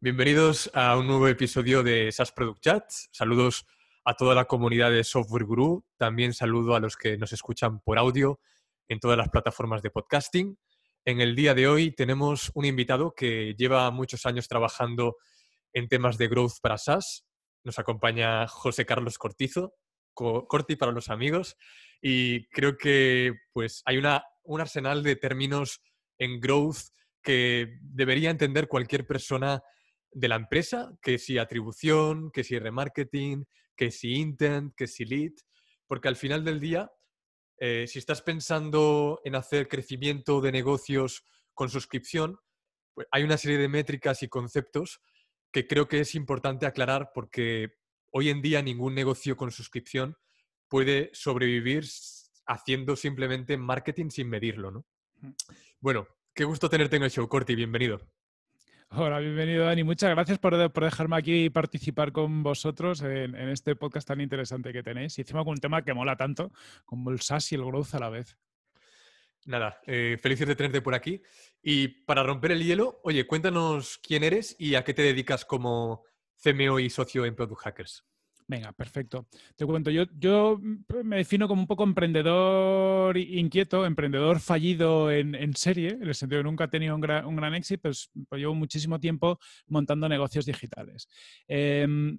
Bienvenidos a un nuevo episodio de SaaS Product Chat. Saludos a toda la comunidad de Software Guru. También saludo a los que nos escuchan por audio en todas las plataformas de podcasting. En el día de hoy tenemos un invitado que lleva muchos años trabajando en temas de growth para SaaS. Nos acompaña José Carlos Cortizo, Corti para los amigos. Y creo que pues, hay una, un arsenal de términos en growth que debería entender cualquier persona de la empresa, que si atribución, que si remarketing, que si intent, que si lead, porque al final del día, eh, si estás pensando en hacer crecimiento de negocios con suscripción, pues hay una serie de métricas y conceptos que creo que es importante aclarar porque hoy en día ningún negocio con suscripción puede sobrevivir haciendo simplemente marketing sin medirlo, Bueno, qué gusto tenerte en el show, Corti, bienvenido. Hola, bienvenido Dani. Muchas gracias por, dejarme aquí participar con vosotros en, este podcast tan interesante que tenéis. Y encima con un tema que mola tanto, como el SAS y el growth a la vez. Nada, eh, felices de tenerte por aquí. Y para romper el hielo, oye, cuéntanos quién eres y a qué te dedicas como CMO y socio en Product Hackers. Venga, perfecto. Te cuento, yo, yo mm, me defino como un poco emprendedor inquieto, emprendedor fallido en, serie, en el sentido que nunca he tenido un gran, éxito, pues, llevo muchísimo tiempo montando negocios digitales. Em,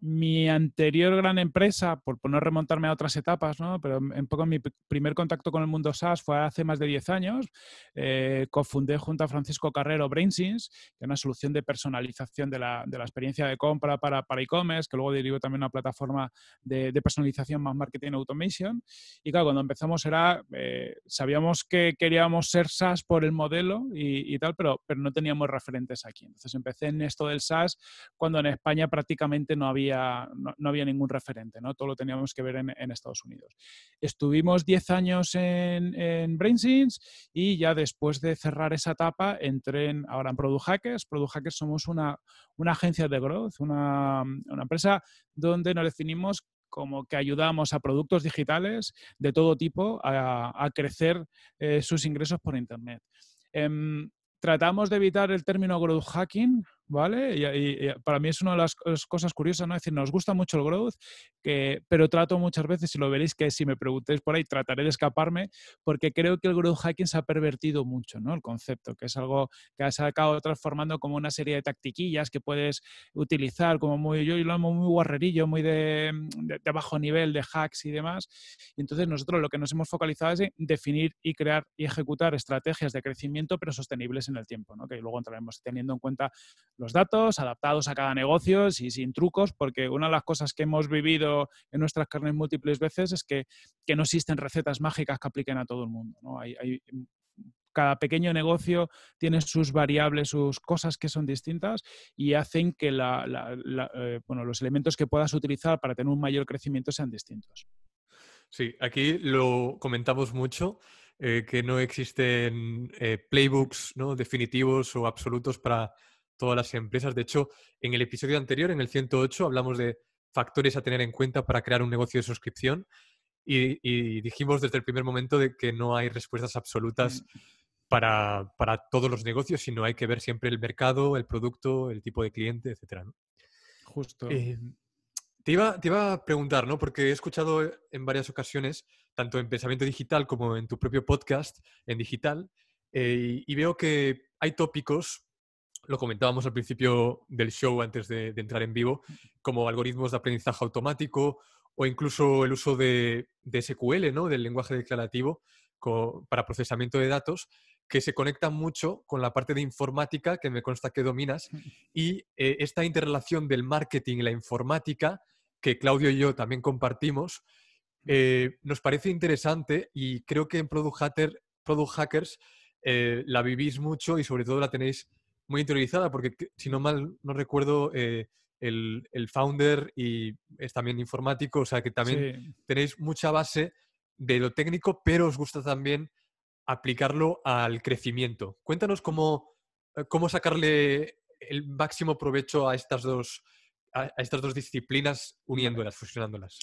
mi anterior gran empresa, por, no remontarme a otras etapas, ¿no? pero en poco mi primer contacto con el mundo SaaS fue hace más de 10 años. Eh, cofundé junto a Francisco Carrero BrainSins, que es una solución de personalización de la, de la experiencia de compra para, para e-commerce, que luego derivó también una plataforma de, personalización más marketing automation. Y claro, cuando empezamos era, eh, sabíamos que queríamos ser SaaS por el modelo y, y, tal, pero, pero no teníamos referentes aquí. Entonces empecé en esto del SaaS cuando en España prácticamente no había no, había ningún referente, ¿no? Todo lo teníamos que ver en, Estados Unidos. Estuvimos 10 años en, en BrainSins y ya después de cerrar esa etapa entré ahora en Product Hackers. Product Hackers somos una, agencia de growth, una, empresa donde nos definimos como que ayudamos a productos digitales de todo tipo a, crecer eh, sus ingresos por Internet. Em, tratamos de evitar el término growth hacking ¿vale? Y, para mí es una de las cosas curiosas, ¿no? Es decir, nos gusta mucho el growth, pero trato muchas veces, y lo veréis que si me preguntáis por ahí, trataré de escaparme, porque creo que el growth hacking se ha pervertido mucho, ¿no? El concepto, que es algo que ha acabado transformando como una serie de tactiquillas que puedes utilizar, como muy, yo lo amo, muy guarrerillo, muy mm, de, bajo nivel, de hacks y demás. Y entonces nosotros lo que nos hemos focalizado es en definir y crear y ejecutar estrategias de crecimiento, pero sostenibles en el tiempo, ¿no? Que luego entraremos teniendo en cuenta los datos adaptados a cada negocio y sin trucos, porque una de las cosas que hemos vivido en nuestras carnes múltiples veces es que, no existen recetas mágicas que apliquen a todo el mundo. Mm, cada pequeño negocio tiene sus variables, sus cosas que son distintas y hacen que eh, los elementos que puedas utilizar para tener un mayor crecimiento sean distintos. Sí, aquí lo comentamos mucho. Eh, que no existen eh, playbooks ¿no? definitivos o absolutos para todas las empresas. De hecho, en el episodio anterior, en el 108, hablamos de factores a tener en cuenta para crear un negocio de suscripción y, dijimos desde el primer momento de que no hay respuestas absolutas mm. para, todos los negocios, sino hay que ver siempre el mercado, el producto, el tipo de cliente, etc. Justo. Eh, te, iba, te iba a preguntar, ¿no? porque he escuchado en varias ocasiones, tanto en Pensamiento Digital como en tu propio podcast en digital, eh, y veo que hay tópicos lo comentábamos al principio del show antes de, entrar en vivo, como algoritmos de aprendizaje automático o incluso el uso de, SQL, ¿no? del lenguaje declarativo para procesamiento de datos, que se conectan mucho con la parte de informática que me consta que dominas y eh, esta interrelación del marketing y la informática que Claudio y yo también compartimos, eh, nos parece interesante y creo que en Product, Hacker, Product Hackers eh, la vivís mucho y sobre todo la tenéis muy interiorizada, porque si no mal no recuerdo, eh, el, el, founder y es también informático, o sea que también tenéis mucha base de lo técnico, pero os gusta también aplicarlo al crecimiento. Cuéntanos cómo, eh, cómo sacarle el máximo provecho a estas dos, a, a estas dos disciplinas uniéndolas, fusionándolas.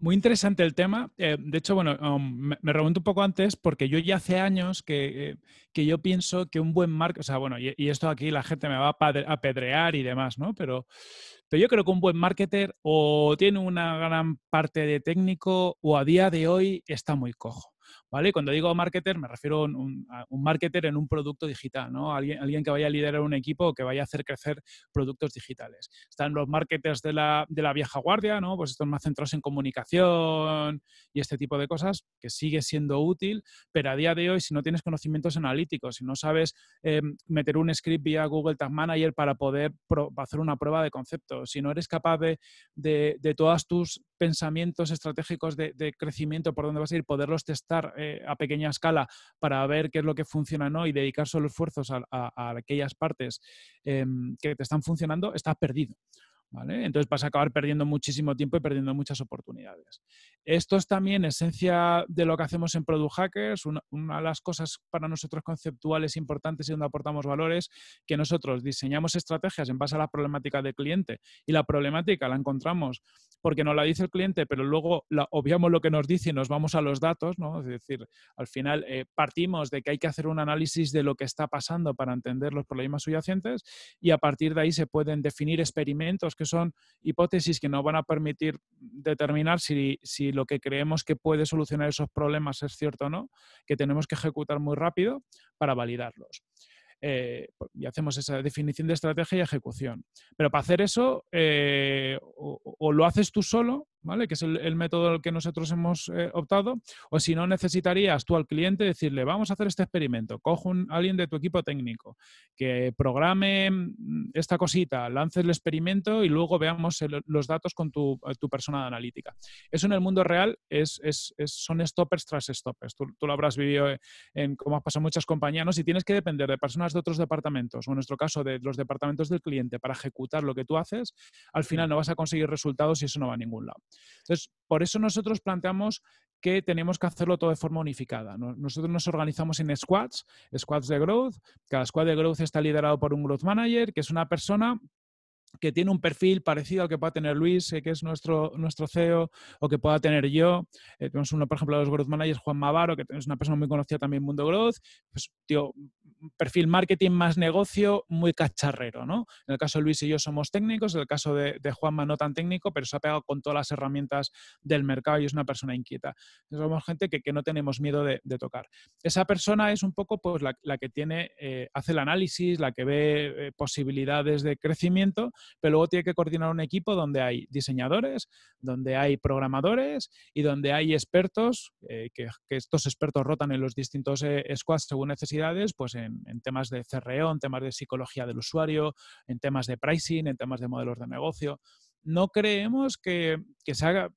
Muy interesante el tema. Eh, de hecho, bueno, um, me, pregunto un poco antes porque yo ya hace años que, eh, que yo pienso que un buen marketer, o sea, bueno, y, esto aquí la gente me va a apedrear y demás, ¿no? Pero, pero yo creo que un buen marketer o tiene una gran parte de técnico o a día de hoy está muy cojo. ¿vale? Cuando digo marketer, me refiero a un, marketer en un producto digital, ¿no? Alguien, alguien que vaya a liderar un equipo o que vaya a hacer crecer productos digitales. Están los marketers de la, de la vieja guardia, ¿no? Pues estos más centrados en comunicación y este tipo de cosas, que sigue siendo útil, pero a día de hoy, si no tienes conocimientos analíticos, si no sabes eh, meter un script vía Google Tag Manager para poder hacer una prueba de concepto, si no eres capaz de, de, todos tus pensamientos estratégicos de, de crecimiento, por dónde vas a ir, poderlos testar eh, a pequeña escala para ver qué es lo que funciona no y dedicar solo esfuerzos a, aquellas partes em, que te están funcionando, estás perdido. Entonces vas a acabar perdiendo muchísimo tiempo y perdiendo muchas oportunidades. Esto es también esencia de lo que hacemos en Product Hackers, una, de las cosas para nosotros conceptuales importantes y donde aportamos valores, que nosotros diseñamos estrategias en base a la problemática del cliente y la problemática la encontramos porque nos la dice el cliente, pero luego la, obviamos lo que nos dice y nos vamos a los datos, ¿no? Es decir, al final eh, partimos de que hay que hacer un análisis de lo que está pasando para entender los problemas subyacentes y a partir de ahí se pueden definir experimentos que son hipótesis que nos van a permitir determinar si, si lo que creemos que puede solucionar esos problemas es cierto o no, que tenemos que ejecutar muy rápido para validarlos. Eh, pues, y hacemos esa definición de estrategia y ejecución. Pero para hacer eso, eh, o, lo haces tú solo ¿vale? Que es el, método al que nosotros hemos eh, optado. O si no, necesitarías tú al cliente decirle, vamos a hacer este experimento, cojo a alguien de tu equipo técnico, que programe mm, esta cosita, lance el experimento y luego veamos los datos con tu, eh, persona analítica. Eso en el mundo real es, son stoppers tras stoppers. Tú, lo habrás vivido eh, en, cómo como has pasado muchas compañías, Si tienes que depender de personas de otros departamentos, o en nuestro caso de los departamentos del cliente, para ejecutar lo que tú haces, al final no vas a conseguir resultados y eso no va a ningún lado. Entonces, por eso nosotros planteamos que tenemos que hacerlo todo de forma unificada. Nosotros nos organizamos en squads, squads de growth. Cada squad de growth está liderado por un growth manager, que es una persona que tiene un perfil parecido al que pueda tener Luis, eh, que es nuestro, nuestro CEO, o que pueda tener yo. Eh, tenemos uno, por ejemplo, de los growth managers, Juan Mavaro, que es una persona muy conocida también en Mundo Growth. Pues, tío, perfil marketing más negocio, muy cacharrero, ¿no? En el caso de Luis y yo somos técnicos, en el caso de, Juan Juanma no tan técnico, pero se ha pegado con todas las herramientas del mercado y es una persona inquieta. somos gente que, que no tenemos miedo de, tocar. Esa persona es un poco pues, la, que tiene, eh, hace el análisis, la que ve posibilidades de crecimiento pero luego tiene que coordinar un equipo donde hay diseñadores, donde hay programadores y donde hay expertos, eh, que, estos expertos rotan en los distintos eh, squads según necesidades, pues en, temas de CRO, e en temas de psicología del usuario, en temas de pricing, en temas de modelos de negocio. No creemos que se haga,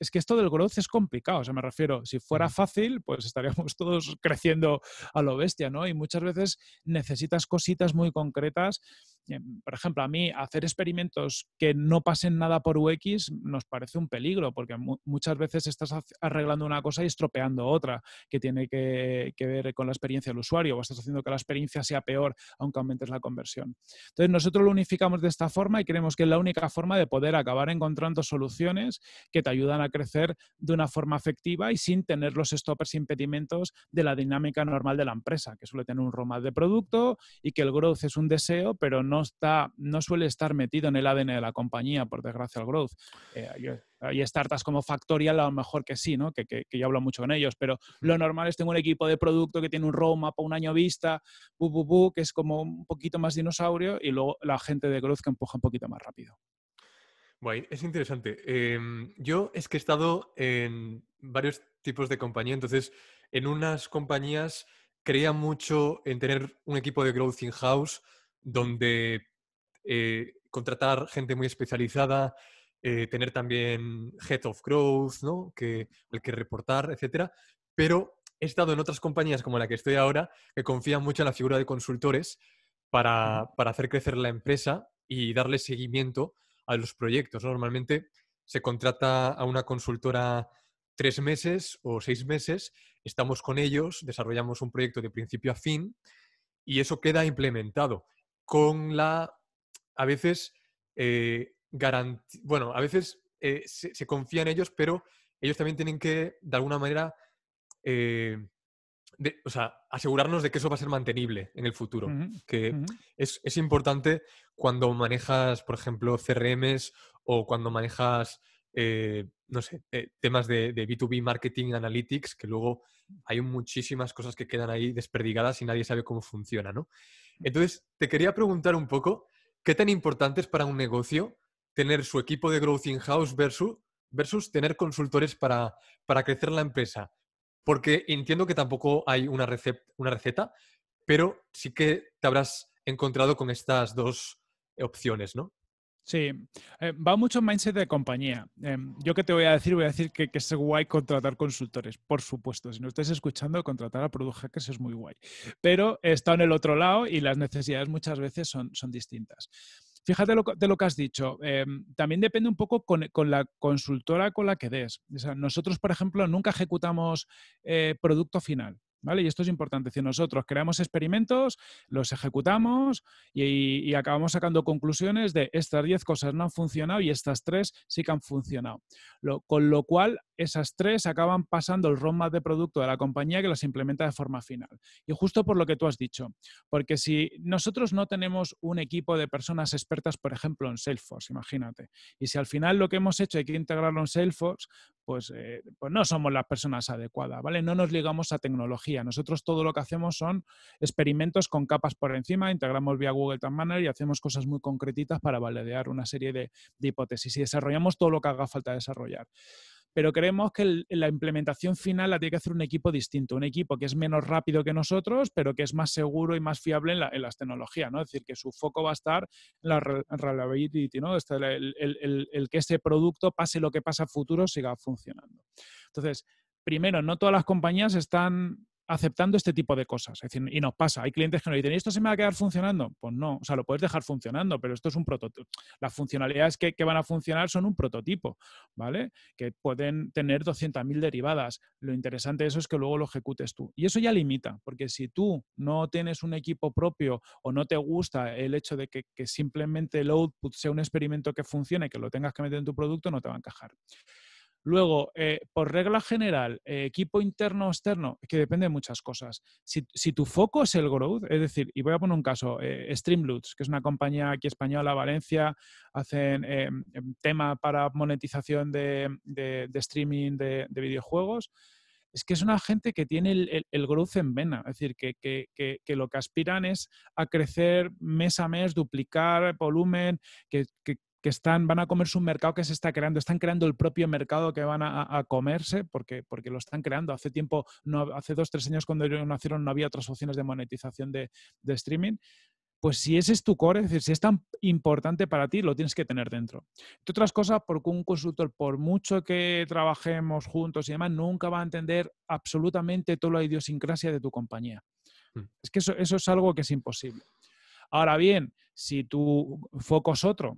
es, que esto del growth es complicado, o sea, me refiero, si fuera fácil, pues estaríamos todos creciendo a lo bestia, ¿no? Y muchas veces necesitas cositas muy concretas. Eh, por ejemplo, a mí hacer experimentos que no pasen nada por UX nos parece un peligro, porque muchas veces estás arreglando una cosa y estropeando otra que tiene que, que ver con la experiencia del usuario, o estás haciendo que la experiencia sea peor, aunque aumentes la conversión. Entonces, nosotros lo unificamos de esta forma y creemos que es la única forma de poder acabar encontrando soluciones que te ayuden ayudan a crecer de una forma efectiva y sin tener los stoppers y impedimentos de la dinámica normal de la empresa, que suele tener un roadmap de producto y que el growth es un deseo, pero no, está, no suele estar metido en el ADN de la compañía, por desgracia, el growth. Eh, hay startups como Factorial a lo mejor que sí, ¿no? que, que, yo hablo mucho con ellos, pero lo mm. normal es tener un equipo de producto que tiene un roadmap a un año vista, que es como un poquito más dinosaurio y luego la gente de growth que empuja un poquito más rápido es interesante. Em, yo es que he estado en varios tipos de compañía, entonces en unas compañías creía mucho en tener un equipo de growth in-house donde eh, contratar gente muy especializada, eh, tener también head of growth, ¿no? Que, el que reportar, etcétera. Pero he estado en otras compañías como la que estoy ahora, que confían mucho en la figura de consultores para hacer crecer la empresa y darle seguimiento a los proyectos. Normalmente se contrata a una consultora tres meses o seis meses, estamos con ellos, desarrollamos un proyecto de principio a fin y eso queda implementado con la, a veces, eh, bueno, a veces eh, se, confía en ellos, pero ellos también tienen que, de alguna manera, eh, o sea, asegurarnos de que eso va a ser mantenible en el futuro. Que es, importante cuando manejas, por ejemplo, CRMs o cuando manejas, eh, eh, temas de, B2B marketing analytics, que luego hay muchísimas cosas que quedan ahí desperdigadas y nadie sabe cómo funciona, ¿no? Entonces, te quería preguntar un poco, ¿qué tan importante es para un negocio tener su equipo de growth in-house versus, tener consultores para crecer la empresa? Porque entiendo que tampoco hay una, receta, pero sí que te habrás encontrado con estas dos eh, opciones, ¿no? Sí, eh, va mucho mindset de compañía. Em, yo que te voy a decir, voy a decir que, es guay contratar consultores, por supuesto. Si no estás escuchando, contratar a Product Hackers es muy guay. Pero está en el otro lado y las necesidades muchas veces son distintas. Fíjate lo, de lo que has dicho. Eh, también depende un poco con, la consultora con la que des. nosotros, por ejemplo, nunca ejecutamos eh, producto final. Y esto es importante. Si nosotros creamos experimentos, los ejecutamos y, acabamos sacando conclusiones de estas 10 cosas no han funcionado y estas 3 sí que han funcionado. con lo cual, esas 3 acaban pasando el roadmap de producto de la compañía que las implementa de forma final. Y justo por lo que tú has dicho, porque si nosotros no tenemos un equipo de personas expertas, por ejemplo, en Salesforce, imagínate, y si al final lo que hemos hecho hay que integrarlo en Salesforce, pues, eh, pues, no somos las personas adecuadas, ¿vale? No nos ligamos a tecnología. Nosotros todo lo que hacemos son experimentos con capas por encima, integramos vía Google Tag Manager y hacemos cosas muy concretitas para validear una serie de, de hipótesis y desarrollamos todo lo que haga falta desarrollar pero creemos que la implementación final la tiene que hacer un equipo distinto, un equipo que es menos rápido que nosotros, pero que es más seguro y más fiable en, las tecnologías, ¿no? Es decir, que su foco va a estar en la reliability, ¿no? Este, el, que ese producto, pase lo que pasa a futuro, siga funcionando. Entonces, primero, no todas las compañías están aceptando este tipo de cosas. y nos pasa, hay clientes que nos dicen, esto se me va a quedar funcionando? Pues no, o sea, lo puedes dejar funcionando, pero esto es un prototipo. Las funcionalidades que, van a funcionar son un prototipo, ¿vale? Que pueden tener 200.000 derivadas. Lo interesante de eso es que luego lo ejecutes tú. Y eso ya limita, porque si tú no tienes un equipo propio o no te gusta el hecho de que, que simplemente el output sea un experimento que funcione, que lo tengas que meter en tu producto, no te va a encajar. Luego, eh, por regla general, eh, equipo interno o externo, que depende de muchas cosas. Si, tu foco es el growth, es decir, y voy a poner un caso, eh, que es una compañía aquí española, Valencia, hacen eh, tema para monetización de, streaming de, videojuegos. Es que es una gente que tiene el, growth en vena, es decir, que, que, lo que aspiran es a crecer mes a mes, duplicar volumen, que que están, van a comerse un mercado que se está creando, están creando el propio mercado que van a, comerse porque, porque lo están creando. Hace tiempo, no, hace dos, tres años cuando ellos nacieron no había otras opciones de monetización de, streaming pues si ese es tu core, es decir, si es tan importante para ti, lo tienes que tener dentro. Entre otras cosas, porque un consultor, por mucho que trabajemos juntos y demás, nunca va a entender absolutamente toda la idiosincrasia de tu compañía. Hmm. Es que eso, eso es algo que es imposible. Ahora bien, si tu foco es otro,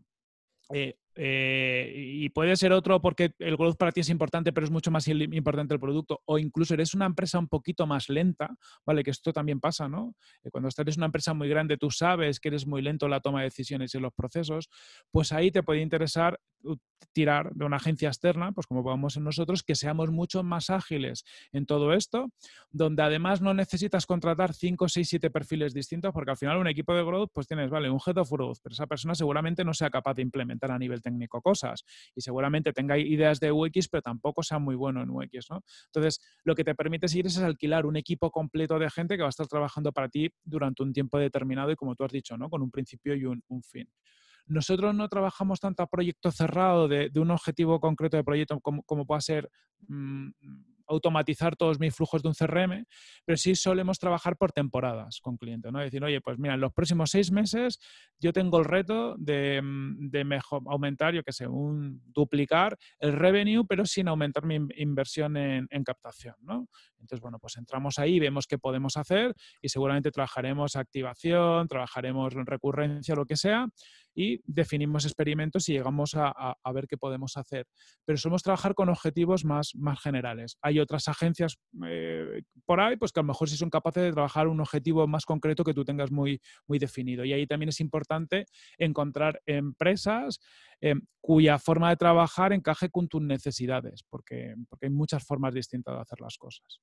eh, Eh, y puede ser otro porque el growth para ti es importante, pero es mucho más importante el producto, o incluso eres una empresa un poquito más lenta, ¿vale? Que esto también pasa, ¿no? Eh, cuando eres una empresa muy grande, tú sabes que eres muy lento en la toma de decisiones y en los procesos, pues ahí te puede interesar tirar de una agencia externa, pues como podamos en nosotros, que seamos mucho más ágiles en todo esto, donde además no necesitas contratar 5, 6, 7 perfiles distintos, porque al final un equipo de growth, pues tienes, vale, un head of growth, pero esa persona seguramente no sea capaz de implementar a nivel técnico cosas y seguramente tenga ideas de UX, pero tampoco sea muy bueno en UX, ¿no? Entonces, lo que te permite seguir es alquilar un equipo completo de gente que va a estar trabajando para ti durante un tiempo determinado y como tú has dicho, ¿no? Con un principio y un, fin. Nosotros no trabajamos tanto a proyecto cerrado de, un objetivo concreto de proyecto como, como pueda ser mm, automatizar todos mis flujos de un CRM, pero sí solemos trabajar por temporadas con clientes, ¿no? Decir, oye, pues mira, en los próximos seis meses yo tengo el reto de, mm, mejor, aumentar, yo qué sé, un, duplicar el revenue, pero sin aumentar mi inversión en, captación, Entonces, bueno, pues entramos ahí, vemos qué podemos hacer y seguramente trabajaremos activación, trabajaremos recurrencia, lo que sea, y definimos experimentos y llegamos a, ver qué podemos hacer. Pero somos trabajar con objetivos más, generales. Hay otras agencias eh, por ahí, pues que a lo mejor sí son capaces de trabajar un objetivo más concreto que tú tengas muy, muy definido. Y ahí también es importante encontrar empresas eh, cuya forma de trabajar encaje con tus necesidades, porque, porque hay muchas formas distintas de hacer las cosas.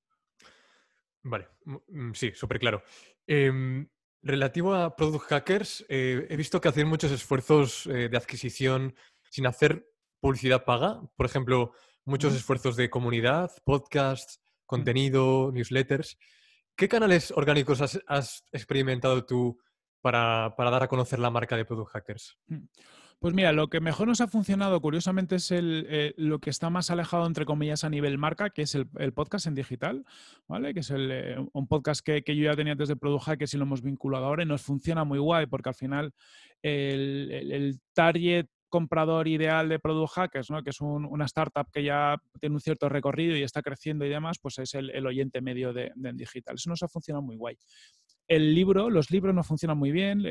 Vale, mm, mm, sí, súper claro. Em, Relativo a Product Hackers, eh, he visto que hacen muchos esfuerzos eh, de adquisición sin hacer publicidad paga. Por ejemplo, muchos esfuerzos de comunidad, podcasts, mm. contenido, newsletters. ¿Qué canales orgánicos has, experimentado tú para, dar a conocer la marca de Product Hackers? Mm. Pues mira, lo que mejor nos ha funcionado, curiosamente, es el, eh, lo que está más alejado, entre comillas, a nivel marca, que es el, podcast en digital, ¿vale? Que es eh, un podcast que, yo ya tenía desde Produja, que si lo hemos vinculado ahora y nos funciona muy guay, porque al final el target comprador ideal de Product Hackers, ¿no? que es una startup que ya tiene un cierto recorrido y está creciendo y demás, pues es el, oyente medio de, digital. Eso nos ha funcionado muy guay el libro, los libros no funcionan muy bien.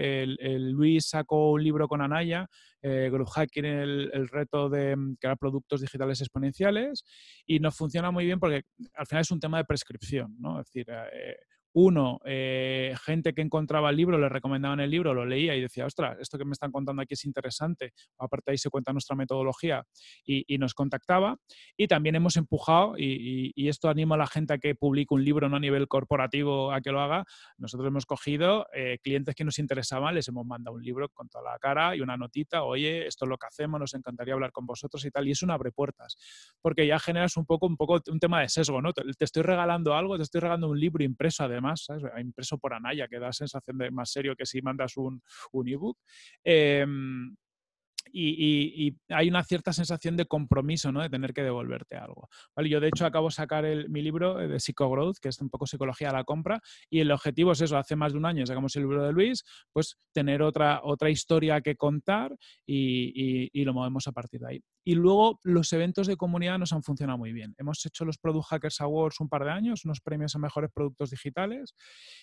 Luis sacó un libro con Anaya, eh, Group Hacking, el, reto de crear productos digitales exponenciales, y no funciona muy bien porque al final es un tema de prescripción, ¿no? Es decir, eh, uno, eh, gente que encontraba el libro, le recomendaban el libro, lo leía y decía, ostras, esto que me están contando aquí es interesante. Aparte ahí se cuenta nuestra metodología y, nos contactaba. Y también hemos empujado, y, esto anima a la gente a que publique un libro no a nivel corporativo a que lo haga. Nosotros hemos cogido eh, clientes que nos interesaban, les hemos mandado un libro con toda la cara y una notita, oye, esto es lo que hacemos, nos encantaría hablar con vosotros y tal. Y es eso abre puertas, porque ya generas un poco, un poco un tema de sesgo, ¿no? Te, te estoy regalando algo, te estoy regalando un libro impreso además más, impreso por Anaya, que da sensación de más serio que si mandas un, un ebook. Em, y, hay una cierta sensación de compromiso, ¿no? De tener que devolverte algo. Yo, de hecho, acabo de sacar mi libro eh, de psicogrowth, que es un poco psicología de la compra, y el objetivo es eso. Hace más de un año sacamos el libro de Luis, pues tener otra, historia que contar y, lo movemos a partir de ahí. Y luego los eventos de comunidad nos han funcionado muy bien. Hemos hecho los Product Hackers Awards un par de años, unos premios a mejores productos digitales,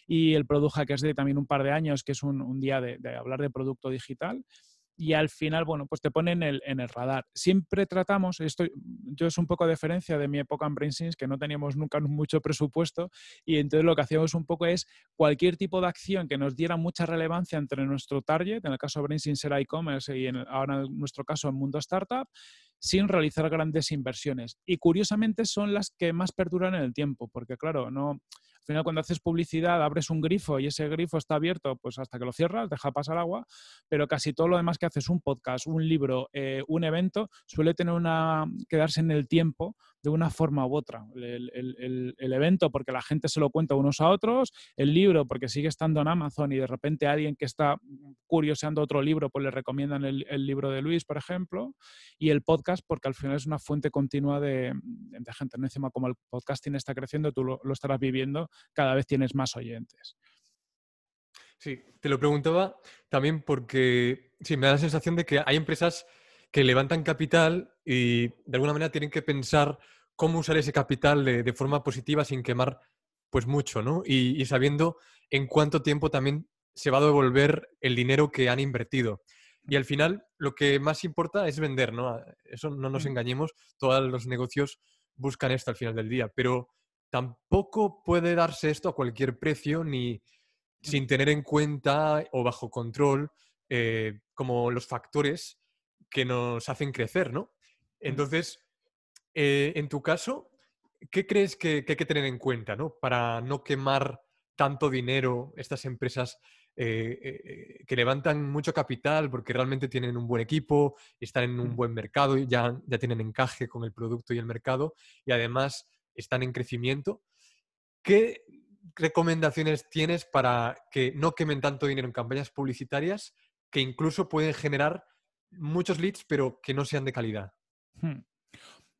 y el Product Hackers Day también un par de años, que es un, día de hablar de producto digital y al final, bueno, pues te ponen en el, radar. Siempre tratamos, esto yo es un poco a diferencia de mi época en BrainSins, que no teníamos nunca mucho presupuesto, y entonces lo que hacíamos un poco es cualquier tipo de acción que nos diera mucha relevancia entre nuestro target, en el caso de BrainSins era e-commerce y en, ahora en nuestro caso el Mundo Startup, sin realizar grandes inversiones. Y curiosamente son las que más perduran en el tiempo, porque claro, no al final, cuando haces publicidad, abres un grifo y ese grifo está abierto pues hasta que lo cierras, deja pasar agua, pero casi todo lo demás que haces, un podcast, un libro, eh, un evento, suele tener una quedarse en el tiempo de una forma u otra. El, evento porque la gente se lo cuenta unos a otros, el libro porque sigue estando en Amazon y de repente alguien que está curioseando otro libro pues le recomiendan el, libro de Luis, por ejemplo, y el podcast porque al final es una fuente continua de, gente. No encima como el podcasting está creciendo, tú lo, lo estarás viviendo, cada vez tienes más oyentes. Sí, te lo preguntaba también porque sí, me da la sensación de que hay empresas que levantan capital y de alguna manera tienen que pensar cómo usar ese capital de, forma positiva sin quemar pues mucho, ¿no? Y, sabiendo en cuánto tiempo también se va a devolver el dinero que han invertido. Y al final, lo que más importa es vender, ¿no? Ah, eso no nos mm. engañemos, todos los negocios buscan esto al final del día, pero tampoco puede darse esto a cualquier precio ni mm. sin tener en cuenta o bajo control eh, como los factores que nos hacen crecer, ¿no? Mm. Entonces, eh, en tu caso, ¿qué crees que, hay que tener en cuenta, Para no quemar tanto dinero estas empresas eh, eh, que levantan mucho capital porque realmente tienen un buen equipo, están en un mm. buen mercado, ya, ya tienen encaje con el producto y el mercado y además están en crecimiento. ¿Qué recomendaciones tienes para que no quemen tanto dinero en campañas publicitarias que incluso pueden generar muchos leads, pero que no sean de calidad. Hmm.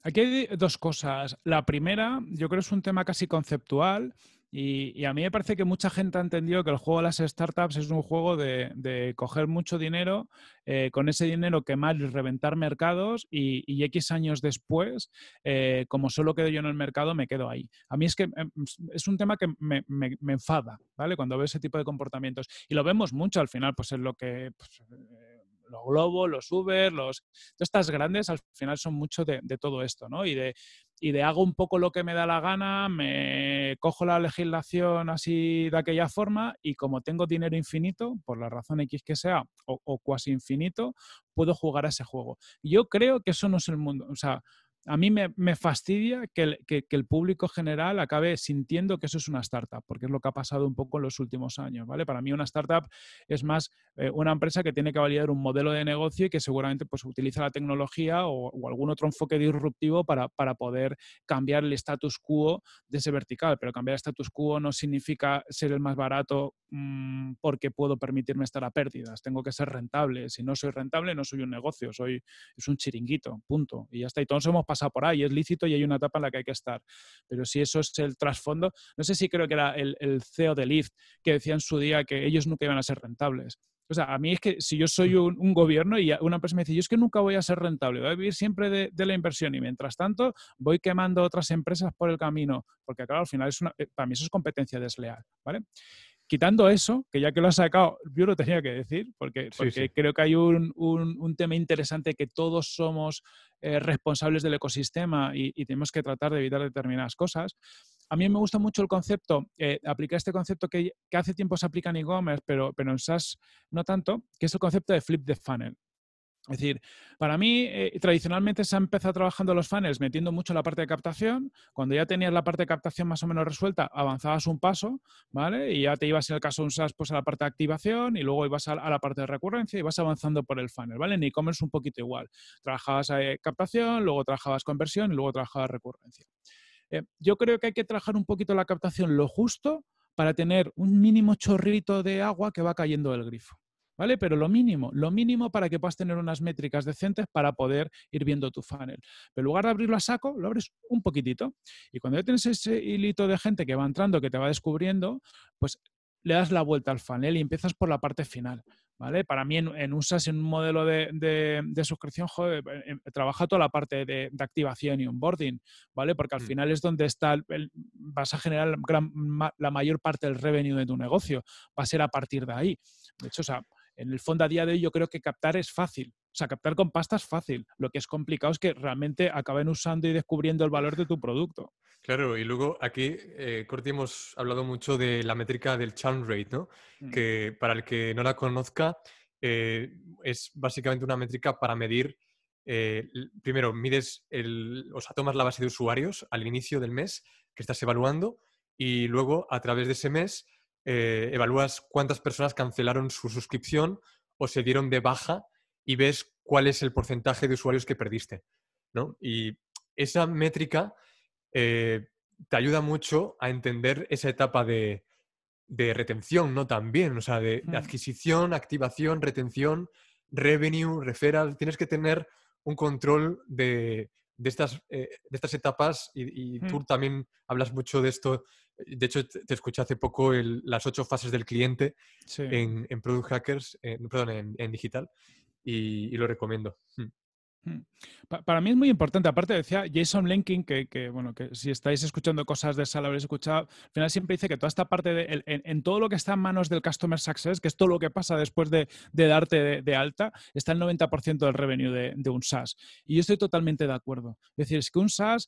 Aquí hay dos cosas. La primera, yo creo que es un tema casi conceptual y, a mí me parece que mucha gente ha entendido que el juego de las startups es un juego de, coger mucho dinero, eh, con ese dinero quemar y reventar mercados y, X años después, eh, como solo quedo yo en el mercado, me quedo ahí. A mí es que em, es un tema que me, enfada, ¿vale? Cuando veo ese tipo de comportamientos. Y lo vemos mucho al final, pues es lo que... Pues, los globos, los Uber, los... estas grandes al final son mucho de, todo esto, ¿no? Y de, de hago un poco lo que me da la gana, me cojo la legislación así de aquella forma y como tengo dinero infinito, por la razón X que sea, o, o cuasi infinito, puedo jugar a ese juego. Yo creo que eso no es el mundo, o sea, a mí me, fastidia que el, público general acabe sintiendo que eso es una startup, porque es lo que ha pasado un poco en los últimos años, ¿vale? Para mí una startup es más eh, una empresa que tiene que validar un modelo de negocio y que seguramente pues, utiliza la tecnología o, algún otro enfoque disruptivo para, poder cambiar el status quo de ese vertical, pero cambiar el status quo no significa ser el más barato mm, porque puedo permitirme estar a pérdidas, tengo que ser rentable, si no soy rentable no soy un negocio, soy, es un chiringuito, punto, y ya está, y todos somos pasa por ahí, es lícito y hay una etapa en la que hay que estar. Pero si eso es el trasfondo, no sé si creo que era el, CEO de Lyft que decía en su día que ellos nunca iban a ser rentables. O sea, a mí es que si yo soy un, gobierno y una empresa me dice, yo es que nunca voy a ser rentable, voy a vivir siempre de, la inversión y mientras tanto voy quemando otras empresas por el camino, porque claro, al final es eh, para mí eso es competencia desleal, ¿vale? quitando eso, que ya que lo has sacado, yo lo tenía que decir, porque, creo que hay un, tema interesante que todos somos eh, responsables del ecosistema y, tenemos que tratar de evitar determinadas cosas. A mí me gusta mucho el concepto, eh, aplicar este concepto que, hace tiempo se aplica en e pero, pero en SaaS no tanto, que es el concepto de flip the funnel. Es decir, para mí, eh, tradicionalmente se ha empezado trabajando los funnels metiendo mucho la parte de captación. Cuando ya tenías la parte de captación más o menos resuelta, avanzabas un paso, ¿vale? Y ya te ibas, en el caso de un SaaS, pues a la parte de activación y luego ibas a, la parte de recurrencia y vas avanzando por el funnel, ¿vale? En e-commerce un poquito igual. Trabajabas eh, captación, luego trabajabas conversión y luego trabajabas recurrencia. Eh, yo creo que hay que trabajar un poquito la captación lo justo para tener un mínimo chorrito de agua que va cayendo del grifo. ¿vale? Pero lo mínimo, lo mínimo para que puedas tener unas métricas decentes para poder ir viendo tu funnel. Pero en lugar de abrirlo a saco, lo abres un poquitito. Y cuando ya tienes ese hilito de gente que va entrando, que te va descubriendo, pues le das la vuelta al funnel y empiezas por la parte final. ¿Vale? Para mí en, USAS, en un modelo de, suscripción, joder, eh, eh, trabaja toda la parte de, activación y onboarding, ¿vale? Porque al mm. final es donde está vas a generar la mayor parte del revenue de tu negocio, va a ser a partir de ahí. De hecho, o sea, en el fondo a día de hoy yo creo que captar es fácil. O sea, captar con pasta es fácil. Lo que es complicado es que realmente acaben usando y descubriendo el valor de tu producto. Claro, y luego aquí, eh, Corti, hemos hablado mucho de la métrica del churn rate, ¿no? Mm. Que para el que no la conozca, eh, es básicamente una métrica para medir, eh, primero, mides, el, o sea, tomas la base de usuarios al inicio del mes que estás evaluando y luego a través de ese mes eh, evalúas cuántas personas cancelaron su suscripción o se dieron de baja y ves cuál es el porcentaje de usuarios que perdiste. Y esa métrica eh, te ayuda mucho a entender esa etapa de, retención, ¿no? También, o sea, de, mm. adquisición, activación, retención, revenue, referral. Tienes que tener un control de, estas, eh, estas, etapas y, mm. tú también hablas mucho de esto de hecho, te escuché hace poco las ocho fases del cliente en, Product Hackers, perdón, en, digital, y, lo recomiendo. Mm. Mm. Para mí es muy importante, aparte decía Jason Lenkin, que, bueno, si estáis escuchando cosas de esa, habréis escuchado, al final siempre dice que toda esta parte, de, en, todo lo que está en manos del Customer Success, que es todo lo que pasa después de, darte de, de, alta, está el 90% del revenue de, un SaaS. Y yo estoy totalmente de acuerdo. Es decir, es que un SaaS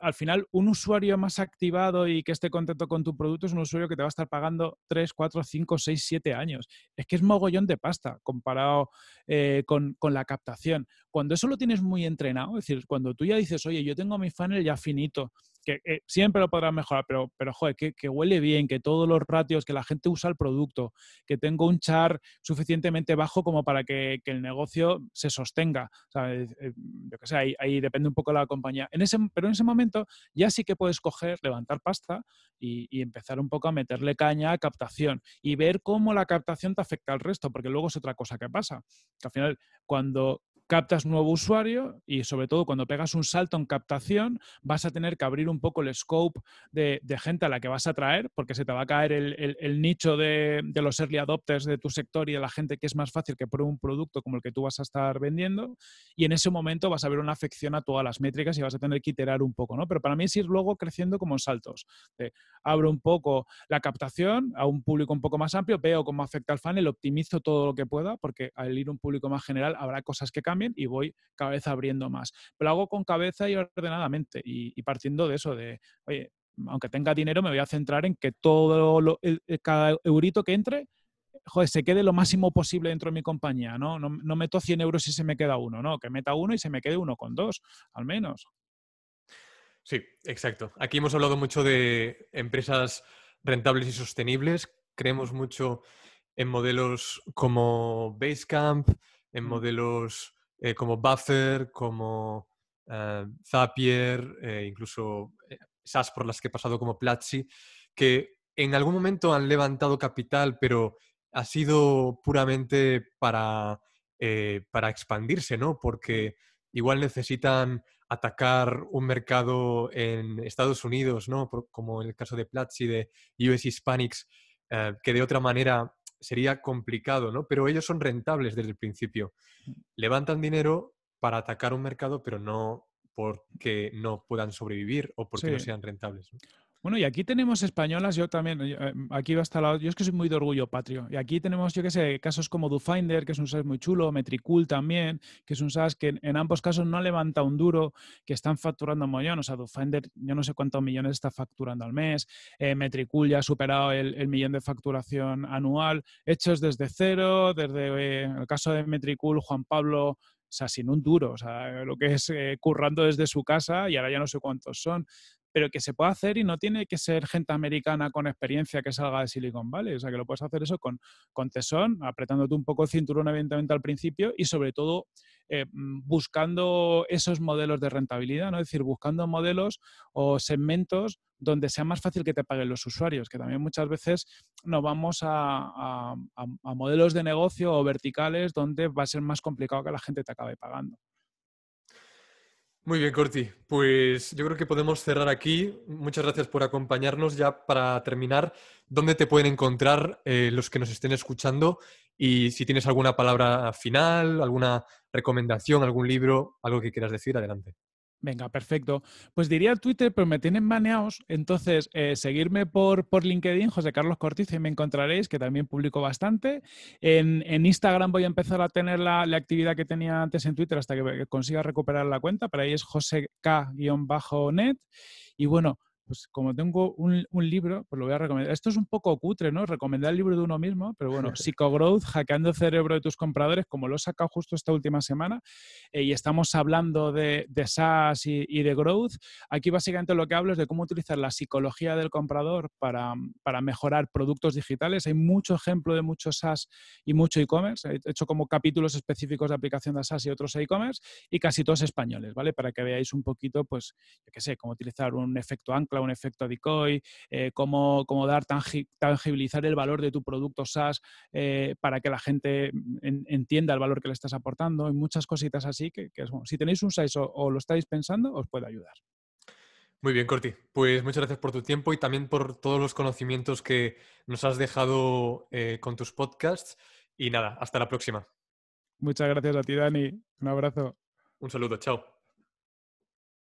al final un usuario más activado y que esté contento con tu producto es un usuario que te va a estar pagando 3, 4, 5, 6, 7 años. Es que es mogollón de pasta comparado eh, con, la captación. Cuando eso lo tienes muy entrenado, es decir, cuando tú ya dices, oye, yo tengo mi funnel ya finito, que eh, siempre lo podrás mejorar, pero, pero joder, que, huele bien, que todos los ratios, que la gente usa el producto, que tengo un char suficientemente bajo como para que, el negocio se sostenga. Eh, yo qué sé, ahí, depende un poco la compañía. En ese, pero en ese momento ya sí que puedes coger, levantar pasta y, empezar un poco a meterle caña a captación y ver cómo la captación te afecta al resto, porque luego es otra cosa que pasa. Que al final, cuando captas nuevo usuario y sobre todo cuando pegas un salto en captación vas a tener que abrir un poco el scope de, gente a la que vas a traer porque se te va a caer el, nicho de, los early adopters de tu sector y de la gente que es más fácil que pruebe un producto como el que tú vas a estar vendiendo y en ese momento vas a ver una afección a todas las métricas y vas a tener que iterar un poco, ¿no? Pero para mí es ir luego creciendo como en saltos. te abro un poco la captación a un público un poco más amplio, veo cómo afecta al fan lo optimizo todo lo que pueda porque al ir a un público más general habrá cosas que cambian y voy cabeza abriendo más. Pero lo hago con cabeza y ordenadamente y, partiendo de eso, de, oye, aunque tenga dinero, me voy a centrar en que todo cada eurito que entre joder, se quede lo máximo posible dentro de mi compañía, ¿no? No, meto 100 euros y se me queda uno, no, que meta uno y se me quede uno con dos, al menos. Sí, exacto. Aquí hemos hablado mucho de empresas rentables y sostenibles. Creemos mucho en modelos como Basecamp, en mm. modelos eh, como Buffer, como eh, Zapier, eh, incluso SAS por las que he pasado como Platzi, que en algún momento han levantado capital, pero ha sido puramente para, expandirse, ¿no? Porque igual necesitan atacar un mercado en Estados Unidos, ¿no? como en el caso de Platzi, de US Hispanics, que de otra manera sería complicado, ¿no? Pero ellos son rentables desde el principio. Mm. Levantan dinero para atacar un mercado, pero no porque no puedan sobrevivir o porque no sean rentables. Bueno, y aquí tenemos españolas, yo también, eh, eh, aquí va hasta la... Yo es que soy muy de orgullo patrio. Y aquí tenemos, yo qué sé, casos como DoFinder, que es un SaaS muy chulo, Metricool también, que es un SaaS que en ambos casos no levanta un duro, que están facturando un mollón. O sea, DoFinder, yo no sé cuántos millones está facturando al mes. Eh, Metricool ya ha superado el, millón de facturación anual, hechos desde cero, desde eh, el caso de Metricool, Juan Pablo o sea, sin un duro, o sea, lo que es currando desde su casa y ahora ya no sé cuántos son pero que se puede hacer y no tiene que ser gente americana con experiencia que salga de Silicon Valley. O sea, que lo puedes hacer eso con, con tesón, apretándote un poco el cinturón evidentemente al principio y sobre todo eh, mm, buscando esos modelos de rentabilidad, ¿no? Es decir, buscando modelos o segmentos donde sea más fácil que te paguen los usuarios, que también muchas veces nos vamos a modelos de negocio o verticales donde va a ser más complicado que la gente te acabe pagando. Muy bien, Corti. Pues yo creo que podemos cerrar aquí. Muchas gracias por acompañarnos. Ya para terminar, ¿dónde te pueden encontrar eh, los que nos estén escuchando? Y si tienes alguna palabra final, alguna recomendación, algún libro, algo que quieras decir, adelante. Venga, perfecto. Pues diría Twitter, pero me tienen baneados. Entonces, eh, seguirme por, por LinkedIn, José Carlos Cortiz, y me encontraréis, que también publico bastante. En, Instagram voy a empezar a tener la, actividad que tenía antes en Twitter hasta que consiga recuperar la cuenta. Para ahí es joseK-net. Y bueno, pues como tengo un, libro, pues lo voy a recomendar. Esto es un poco cutre, ¿no? Recomendar el libro de uno mismo, pero bueno, Psychogrowth, hackeando el cerebro de tus compradores, como lo he sacado justo esta última semana, eh, y estamos hablando de, SaaS y, de growth, aquí básicamente lo que hablo es de cómo utilizar la psicología del comprador para, mejorar productos digitales. Hay mucho ejemplo de muchos SaaS y mucho e-commerce. He hecho como capítulos específicos de aplicación de SaaS y otros e-commerce, y casi todos españoles, ¿vale? Para que veáis un poquito, pues, yo qué sé, cómo utilizar un efecto ancla un efecto decoy, eh, cómo, cómo, dar, tangibilizar el valor de tu producto SaaS eh, para que la gente mm, entienda el valor que le estás aportando y muchas cositas así que, si tenéis un SaaS o, lo estáis pensando, os puede ayudar. Muy bien, Corti. Pues muchas gracias por tu tiempo y también por todos los conocimientos que nos has dejado eh, con tus podcasts. Y nada, hasta la próxima. Muchas gracias a ti, Dani. Un abrazo. Un saludo, chao.